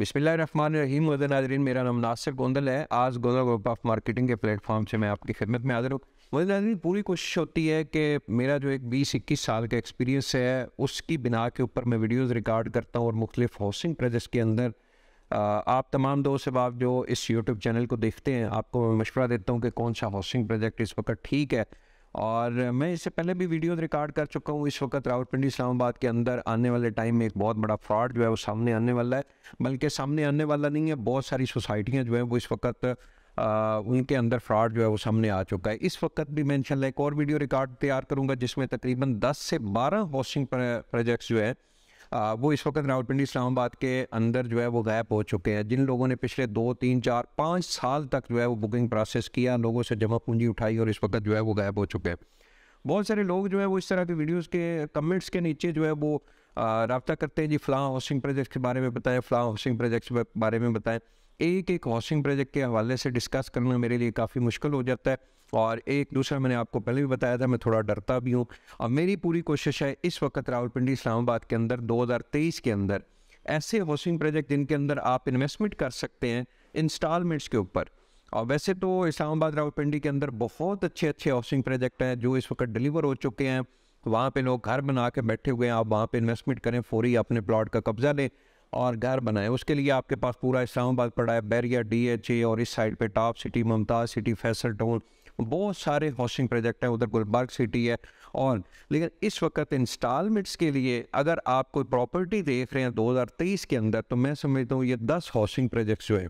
बिस्मिल्लाम वजन नाजरीन मेरा नाम नासिर गोंदल है आज गोंदल ग्रुप ऑफ मार्केटिंग के प्लेटफॉर्म से मैं आपकी खिदमत में हाजिर हूँ वजन नाजरीन पूरी कोशिश होती है कि मेरा जो एक बीस इक्कीस साल का एक्सपीरियंस है उसकी बिना के ऊपर मैं वीडियोज़ रिकॉर्ड करता हूँ और मुख्तफ हाउसिंग प्रोजेक्ट्स के अंदर आप तमाम दोस्त आप जो इस यूट्यूब चैनल को देखते हैं आपको मैं मशवरा देता हूँ कि कौन सा हाउसिंग प्रोजेक्ट इस वक्त ठीक है और मैं इससे पहले भी वीडियो रिकॉर्ड कर चुका हूँ इस वक्त रावलपिंडी इस्लामाबाद के अंदर आने वाले टाइम में एक बहुत बड़ा फ्रॉड जो है वो सामने आने वाला है बल्कि सामने आने वाला नहीं है बहुत सारी सोसाइटियाँ जो है वो इस वक्त उनके अंदर फ्रॉड जो है वो सामने आ चुका है इस वक्त भी मैं इंशाल्लाह एक और वीडियो रिकॉर्ड तैयार करूँगा जिसमें तकरीबन दस से बारह हाउसिंग प्रोजेक्ट्स जो है वो इस वक्त रावलपिंडी इस्लामाबाद के अंदर जो है वो गायब हो चुके हैं जिन लोगों ने पिछले दो तीन चार पाँच साल तक जो है वो बुकिंग प्रोसेस किया लोगों से जमा पूंजी उठाई और इस वक्त जो है वो गायब हो चुके हैं बहुत सारे लोग जो है वो इस तरह के वीडियोज़ के कमेंट्स के नीचे जो है वो रबता करते हैं जी फ्ला हाउसिंग प्रोजेक्ट के बारे में बताएं फ्ला हाउसिंग प्रोजेक्ट के बारे में बताएं एक एक हाउसिंग प्रोजेक्ट के हवाले से डिस्कस करना मेरे लिए काफ़ी मुश्किल हो जाता है और एक दूसरा मैंने आपको पहले भी बताया था मैं थोड़ा डरता भी हूँ और मेरी पूरी कोशिश है इस वक्त रावलपिंडी इस्लामाबाद के अंदर 2023 के अंदर ऐसे हाउसिंग प्रोजेक्ट जिनके अंदर आप इन्वेस्टमेंट कर सकते हैं इंस्टॉलमेंट्स के ऊपर और वैसे तो इस्लामाबाद रावलपिंडी के अंदर बहुत अच्छे अच्छे हाउसिंग प्रोजेक्ट हैं जो इस वक्त डिलीवर हो चुके हैं वहाँ पे लोग घर बना के बैठे हुए हैं आप वहाँ पे इन्वेस्टमेंट करें फौरी अपने प्लॉट का कब्जा लें और घर बनाएं उसके लिए आपके पास पूरा इस्लामाबाद पड़ा है बैरिया डी एच ए और इस साइड पर top city Mumtaz city Faisal town बहुत सारे हाउसिंग प्रोजेक्ट हैं उधर गुलबर्ग सिटी है और लेकिन इस वक्त इंस्टॉलमेंट्स के लिए अगर आप कोई प्रॉपर्टी देख रहे हैं 2023 के अंदर तो मैं समझता हूँ ये 10 हाउसिंग प्रोजेक्ट्स जो है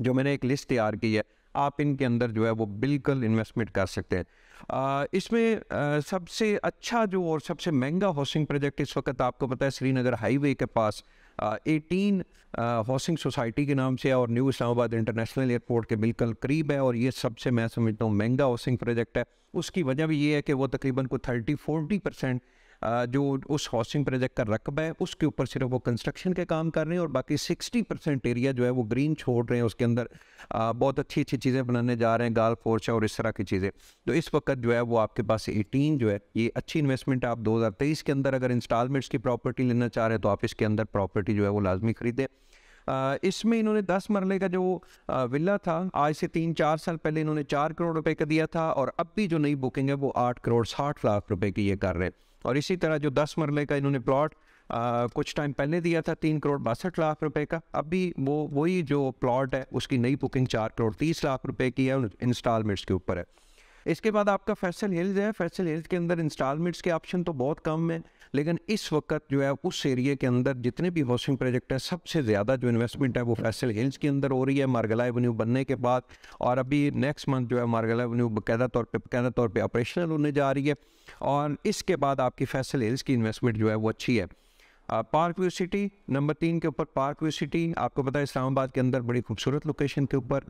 जो मैंने एक लिस्ट तैयार की है आप इनके अंदर जो है वो बिल्कुल इन्वेस्टमेंट कर सकते हैं इसमें सबसे अच्छा जो और सबसे महंगा हाउसिंग प्रोजेक्ट इस वक्त आपको पता है श्रीनगर हाईवे के पास एटीन हाउसिंग सोसाइटी के नाम से है और न्यू इस्लामाबाद इंटरनेशनल एयरपोर्ट के बिल्कुल करीब है और ये सबसे मैं समझता हूँ महंगा हाउसिंग प्रोजेक्ट है उसकी वजह भी ये है कि वो तकरीबन को थर्टी फोर्टी परसेंट जो उस हाउसिंग प्रोजेक्ट का रकबा है उसके ऊपर सिर्फ वो कंस्ट्रक्शन के काम कर रहे हैं और बाकी सिक्सटी परसेंट एरिया जो है वो ग्रीन छोड़ रहे हैं उसके अंदर बहुत अच्छी अच्छी चीज़ें बनाने जा रहे हैं गाल फोर्चा और इस तरह की चीज़ें तो इस वक्त जो है वो आपके पास एटीन जो है ये अच्छी इन्वेस्टमेंट आप दो के अंदर अगर इंस्टॉलमेंट्स की प्रॉपर्टी लेना चाह रहे हैं तो आप इसके अंदर प्रॉपर्टी जो है वो लाजमी ख़रीदें इसमें इन्होंने दस मरले का जो विला था आज से तीन चार साल पहले इन्होंने चार करोड़ रुपए का दिया था और अब भी जो नई बुकिंग है वो आठ करोड़ साठ लाख रुपए की ये कर रहे हैं और इसी तरह जो दस मरले का इन्होंने प्लॉट आ, कुछ टाइम पहले दिया था तीन करोड़ बासठ लाख रुपए का अब भी वो वही जो प्लॉट है उसकी नई बुकिंग चार करोड़ तीस लाख रुपए की है इंस्टॉलमेंट्स के ऊपर है इसके बाद आपका फैसल हिल्स है फैसल हिल्स के अंदर इंस्टॉलमेंट्स के ऑप्शन तो बहुत कम है लेकिन इस वक्त जो है उस एरिया के अंदर जितने भी हाउसिंग प्रोजेक्ट हैं सबसे ज़्यादा जो इन्वेस्टमेंट है वो फैसल हिल्स के अंदर हो रही है मारगला एवन्यू बनने के बाद और अभी नेक्स्ट मंथ जो है मारगला एवन्यू बायदा तौर पर बकायदा तौर पर ऑपरेशनल होने जा रही है और इसके बाद आपकी फैसल हिल्स की इन्वेस्टमेंट जो है वो अच्छी है पार्क व्यू सिटी नंबर तीन के ऊपर पार्क व्यू सिटी आपको पता है इस्लामाबाद के अंदर बड़ी खूबसूरत लोकेशन के ऊपर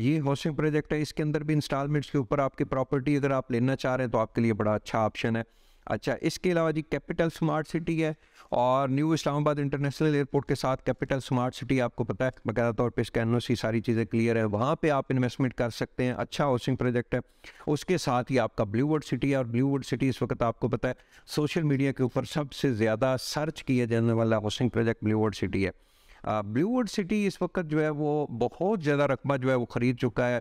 ये हाउसिंग प्रोजेक्ट है इसके अंदर भी इंस्टॉलमेंट्स के ऊपर आपकी प्रॉपर्टी अगर आप लेना चाह रहे हैं तो आपके लिए बड़ा अच्छा ऑप्शन है अच्छा इसके अलावा जी कैपिटल स्मार्ट सिटी है और न्यू इस्लामाबाद इंटरनेशनल एयरपोर्ट के साथ कैपिटल स्मार्ट सिटी आपको पता है बकायदा तौर पर इसका एन सारी चीज़ें क्लियर है वहाँ पे आप इन्वेस्टमेंट कर सकते हैं अच्छा हाउसिंग प्रोजेक्ट है उसके साथ ही आपका ब्लूवर्ड सिटी है और ब्लूवुड सिटी इस वक्त आपको पता है सोशल मीडिया के ऊपर सबसे ज़्यादा सर्च किया जाने वाला हाउसिंग प्रोजेक्ट ब्लूवर्ड सिटी है ब्लूवर्ड सिटी इस वक्त जो है वो बहुत ज़्यादा रकबा जो है वो ख़रीद चुका है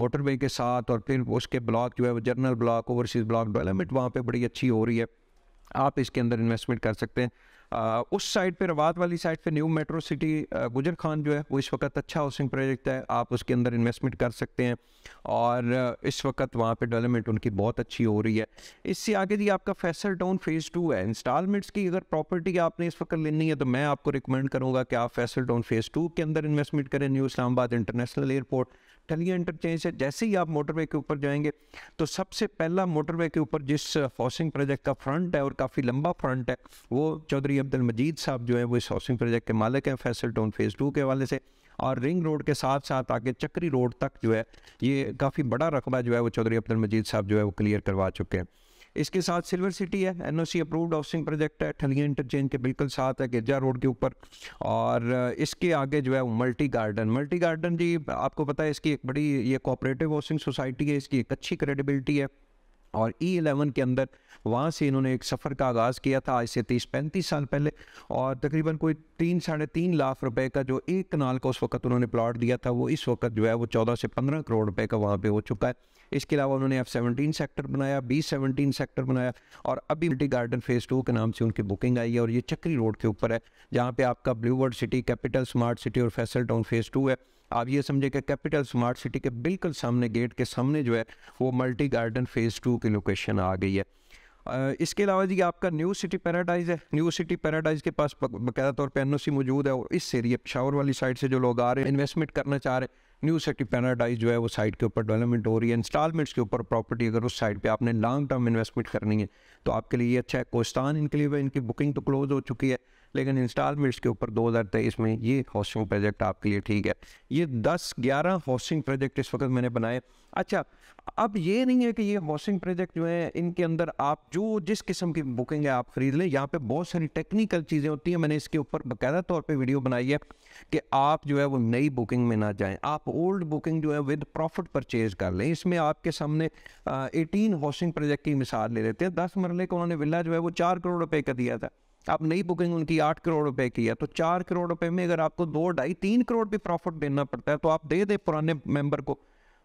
मोटर वे के साथ और फिर उसके ब्लॉक जो है वो general block overseas block development वहाँ पर बड़ी अच्छी हो रही है आप इसके अंदर इन्वेस्टमेंट कर सकते हैं आ, उस साइड पे रवात वाली साइड पे न्यू मेट्रो सिटी गुजर खान जो है वो इस वक्त अच्छा हाउसिंग प्रोजेक्ट है आप उसके अंदर इन्वेस्टमेंट कर सकते हैं और इस वक्त वहाँ पे डेवलपमेंट उनकी बहुत अच्छी हो रही है इससे आगे जी आपका फैसल टाउन फेज़ टू है इंस्टॉलमेंट्स की अगर प्रॉपर्टी आपने इस वक्त लेनी है तो मैं आपको रिकमेंड करूँगा कि आप फैसल टाउन फेज़ टू के अंदर इन्वेस्टमेंट करें new Islamabad international airport Thalian interchange से जैसे ही आप मोटरवे के ऊपर जाएंगे तो सबसे पहला मोटरवे के ऊपर जिस हाउसिंग प्रोजेक्ट का फ्रंट है और काफ़ी लंबा फ्रंट है वो चौधरी अब्दुल मजीद साहब जो है वो इस हाउसिंग प्रोजेक्ट के मालिक हैं फैसल टाउन फेज़ टू के हवाले से और रिंग रोड के साथ साथ आगे चक्री रोड तक जो है ये काफ़ी बड़ा रकबा जो है वो चौधरी अब्दुल मजीद साहब जो है वो क्लियर करवा चुके हैं इसके साथ सिल्वर सिटी है सी अप्रूव्ड हाउसिंग प्रोजेक्ट है ठलिया इंटरचेंज के बिल्कुल साथ है गिरजा रोड के ऊपर और इसके आगे जो है मल्टी गार्डन मल्टी गार्डन जी आपको पता है इसकी एक बड़ी ये कोऑपरेटिव हाउसिंग सोसाइटी है इसकी एक अच्छी क्रेडिबिलिटी है और ई e एलेवन के अंदर वहाँ से इन्होंने एक सफ़र का आगाज़ किया था आज से तीस पैंतीस साल पहले और तकरीबन कोई तीन साढ़े तीन लाख रुपए का जो एक कनाल का उस वक्त उन्होंने प्लाट दिया था वो इस वक्त जो है वो चौदह से पंद्रह करोड़ रुपए का वहाँ पे हो चुका है इसके अलावा उन्होंने एफ सेवनटीन सेक्टर बनाया बी सेवनटीन सेक्टर बनाया और अभी मिट्टी गार्डन फेज़ टू के नाम से उनकी बुकिंग आई है और ये चक्री रोड के ऊपर है जहाँ पर आपका blue world city capital smart city और फैसल टाउन फेज़ टू है आप ये समझे कि कैपिटल स्मार्ट सिटी के बिल्कुल सामने गेट के सामने जो है वो मल्टी गार्डन फेज़ टू की लोकेशन आ गई है इसके अलावा जी आपका न्यू सिटी पैराडाइज है न्यू सिटी पैराडाइज के पास बकायदा तौर पर एन मौजूद है और इस एरिए पिशावर वाली साइड से जो लोग आ रहे हैं इन्वेस्टमेंट करना चाह रहे हैं न्यू सिटी पैराडाइज जो है वो साइड के ऊपर डेवलपमेंट हो रही है इंस्टॉलमेंट्स के ऊपर प्रॉपर्टी अगर उस साइड पे आपने लॉन्ग टर्म इन्वेस्टमेंट करनी है तो आपके लिए ये अच्छा है कोस्तान इनके लिए इनकी बुकिंग तो क्लोज़ हो चुकी है लेकिन इंस्टॉलमेंट्स के ऊपर दो हज़ार तेईस में ये हाउसिंग प्रोजेक्ट आपके लिए ठीक है ये दस ग्यारह हाउसिंग प्रोजेक्ट इस वक्त मैंने बनाए अच्छा अब ये नहीं है कि ये हाउसिंग प्रोजेक्ट जो है इनके अंदर आप जो जिस किस्म की बुकिंग है आप ख़रीद लें यहाँ पे बहुत सारी टेक्निकल चीज़ें होती हैं मैंने इसके ऊपर बाकायदा तौर पे वीडियो बनाई है कि आप जो है वो नई बुकिंग में ना जाएं आप ओल्ड बुकिंग जो है विद प्रॉफिट परचेज़ कर लें इसमें आपके सामने एटीन हाउसिंग प्रोजेक्ट की मिसाल ले लेते हैं दस मरले का उन्होंने विला जो है वो चार करोड़ रुपये का दिया था आप नई बुकिंग उनकी आठ करोड़ रुपए की है तो चार करोड़ रुपए में अगर आपको दो ढाई तीन करोड़ भी प्रॉफिट देना पड़ता है तो आप दे दे पुराने मेंबर को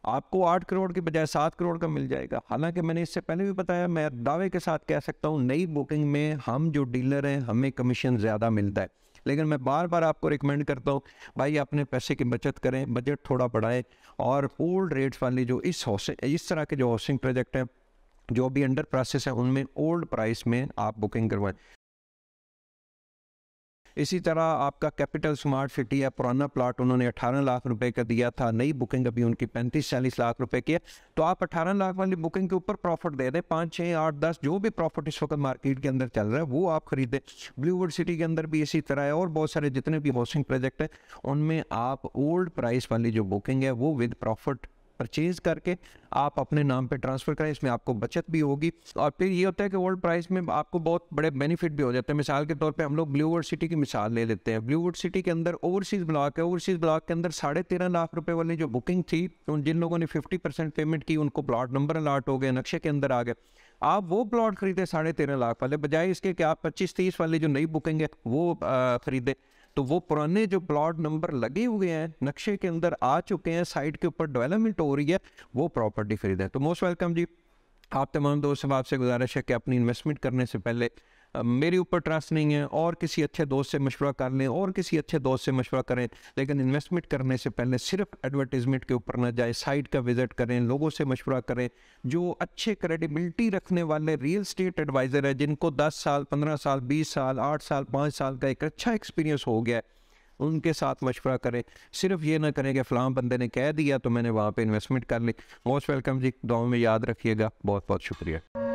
आपको आठ करोड़ के बजाय सात करोड़ का मिल जाएगा हालांकि मैंने इससे पहले भी बताया मैं दावे के साथ कह सकता हूँ नई बुकिंग में हम जो डीलर हैं हमें कमीशन ज़्यादा मिलता है लेकिन मैं बार बार आपको रिकमेंड करता हूँ भाई अपने पैसे की बचत करें बजट थोड़ा बढ़ाएं और ओल्ड रेट्स वाली जो इस हाउसिंग इस तरह के जो हाउसिंग प्रोजेक्ट हैं जो भी अंडर प्रोसेस है उनमें ओल्ड प्राइस में आप बुकिंग करवाएं इसी तरह आपका कैपिटल स्मार्ट सिटी है पुराना प्लाट उन्होंने अठारह लाख रुपए का दिया था नई बुकिंग अभी उनकी पैंतीस चालीस लाख रुपए की है तो आप अठारह लाख वाली बुकिंग के ऊपर प्रॉफिट दे दें पाँच छः आठ दस जो भी प्रॉफिट इस वक्त मार्केट के अंदर चल रहा है वो आप खरीदें ब्लूवुड सिटी के अंदर भी इसी तरह है और बहुत सारे जितने भी हाउसिंग प्रोजेक्ट हैं उनमें आप ओल्ड प्राइस वाली जो बुकिंग है वो विद प्रॉफिट परचेज करके आप अपने नाम पे ट्रांसफ़र करें इसमें आपको बचत भी होगी और फिर ये होता है कि वर्ल्ड प्राइस में आपको बहुत बड़े बेनिफिट भी हो जाते हैं मिसाल के तौर पे हम लोग ब्लूवर्ड सिटी की मिसाल ले लेते हैं ब्लूवर्ड सिटी के अंदर ओवरसीज़ ब्लॉक है ओवरसीज़ ब्लॉक के अंदर साढ़े तेरह लाख रुपये वाली जो बुकिंग थी उन जिन लोगों ने फिफ्टी परसेंट पेमेंट की उनको प्लाट नंबर अलाट हो गए नक्शे के अंदर आ गए आप वो प्लाट खरीदें साढ़े तेरह लाख वाले बजाय इसके कि आप पच्चीस तीस वाली जो नई बुकिंग है वो ख़रीदें तो वो पुराने जो प्लॉट नंबर लगे हुए हैं नक्शे के अंदर आ चुके हैं साइट के ऊपर डेवलपमेंट हो रही है वो प्रॉपर्टी खरीदे तो मोस्ट वेलकम जी आप तमाम दोस्तों आपसे गुजारिश है कि अपनी इन्वेस्टमेंट करने से पहले मेरे ऊपर ट्रस्ट नहीं है और किसी अच्छे दोस्त से मशवरा कर लें और किसी अच्छे दोस्त से मशवरा करें लेकिन इन्वेस्टमेंट करने से पहले सिर्फ एडवर्टीज़मेंट के ऊपर ना जाए साइट का विज़िट करें लोगों से मशवरा करें जो अच्छे क्रेडिबिलिटी रखने वाले रियल स्टेट एडवाइज़र हैं जिनको दस साल पंद्रह साल बीस साल आठ साल पाँच साल का एक अच्छा एक्सपीरियंस हो गया उनके साथ मशवरा करें सिर्फ ये ना करें कि फ़लाम बंदे ने कह दिया तो मैंने वहाँ पर इन्वेस्टमेंट कर ली मोस्ट वेलकम जी दो में याद रखिएगा बहुत बहुत शुक्रिया